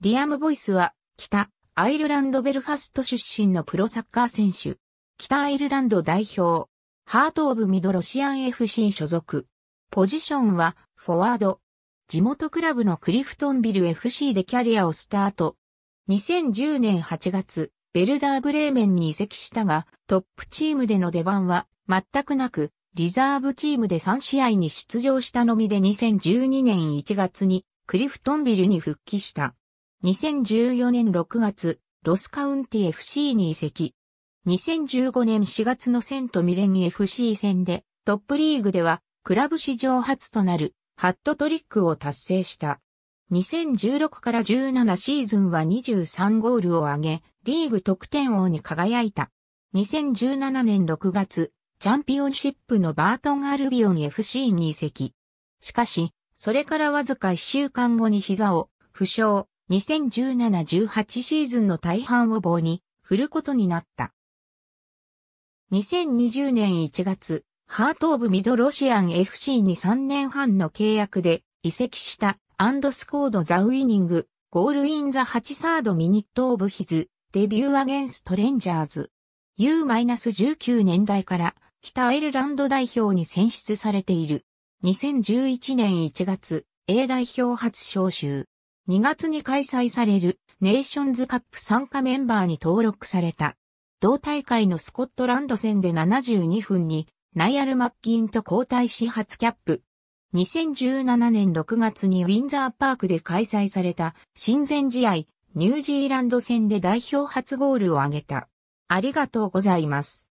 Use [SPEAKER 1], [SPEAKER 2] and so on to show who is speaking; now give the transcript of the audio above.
[SPEAKER 1] リアム・ボイスは、北、アイルランド・ベルファスト出身のプロサッカー選手。北アイルランド代表。ハート・オブ・ミド・ロシアン FC 所属。ポジションは、フォワード。地元クラブのクリフトンビル FC でキャリアをスタート。2010年8月、ベルダーブレーメンに移籍したが、トップチームでの出番は全くなく、リザーブチームで3試合に出場したのみで2012年1月にクリフトンビルに復帰した。2014年6月、ロスカウンティ FC に移籍。2015年4月のセントミレニ FC 戦でトップリーグではクラブ史上初となるハットトリックを達成した。2016から17シーズンは23ゴールを挙げ、リーグ得点王に輝いた。2017年6月、チャンピオンシップのバートン・アルビオン FC に移籍。しかし、それからわずか1週間後に膝を負傷、2017-18シーズンの大半を棒に振ることになった。2020年1月、ハート・オブ・ミドロシアン FC に3年半の契約で移籍したアンドスコード・ザ・ウィニング、ゴール・イン・ザ・ハチ・サード・ミニット・オブ・ヒズ、デビュー・アゲンスト・レンジャーズ。U-19 年代から北アイルランド代表に選出されている。2011年1月、A 代表初招集。2月に開催されるネーションズカップ参加メンバーに登録された。同大会のスコットランド戦で72分にナイアル・マッキンと交代し初キャップ。2017年6月にウィンザーパークで開催された親善試合ニュージーランド戦で代表初ゴールを挙げた。ありがとうござい
[SPEAKER 2] ます。